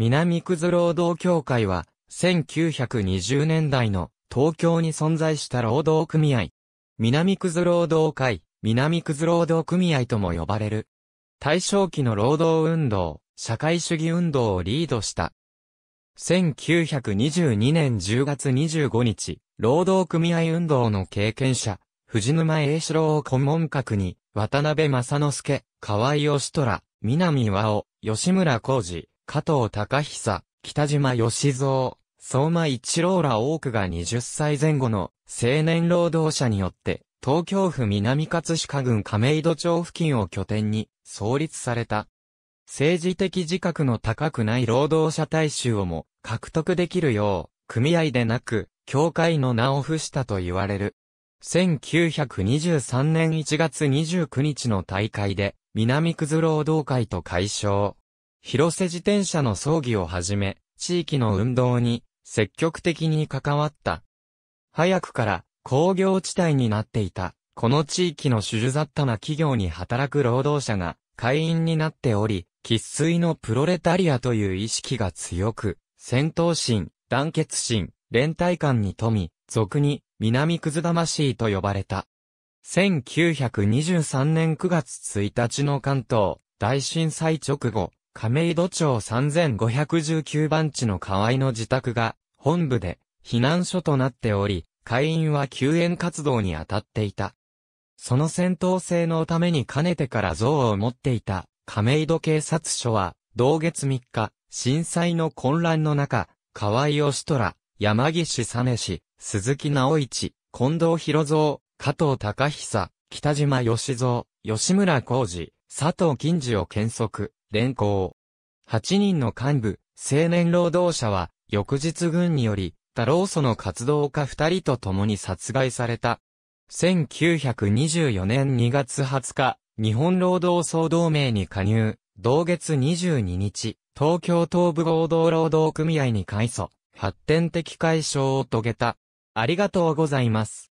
南くず労働協会は、1920年代の東京に存在した労働組合。南くず労働会、南くず労働組合とも呼ばれる。大正期の労働運動、社会主義運動をリードした。1922年10月25日、労働組合運動の経験者、藤沼栄四郎を顧問閣に、渡辺正之助、河合義虎、南和夫、吉村浩二、加藤隆久、北島義蔵、相馬一郎ら多くが20歳前後の青年労働者によって、東京府南葛飾郡亀戸町付近を拠点に創立された。政治的自覚の高くない労働者大衆をも獲得できるよう、組合でなく、協会の名を付したと言われる。1923年1月29日の大会で、南葛労働会と解消。広瀬自転車の葬儀をはじめ、地域の運動に積極的に関わった。早くから工業地帯になっていた、この地域の主従雑多な企業に働く労働者が会員になっており、喫水のプロレタリアという意識が強く、戦闘心、団結心、連帯感に富み、俗に南くず魂と呼ばれた。1923年9月1日の関東大震災直後、亀戸町3519番地の河合の自宅が、本部で、避難所となっており、会員は救援活動に当たっていた。その戦闘性のためにかねてから像を持っていた、亀戸警察署は、同月3日、震災の混乱の中、河合義虎、山岸実氏、鈴木直一、近藤博蔵、加藤隆久、北島義蔵、吉村浩二、佐藤金次を検索。連行。8人の幹部、青年労働者は、翌日軍により、他労組の活動家2人と共に殺害された。1924年2月20日、日本労働総同盟に加入、同月22日、東京東部合同労働組合に改組、発展的解消を遂げた。ありがとうございます。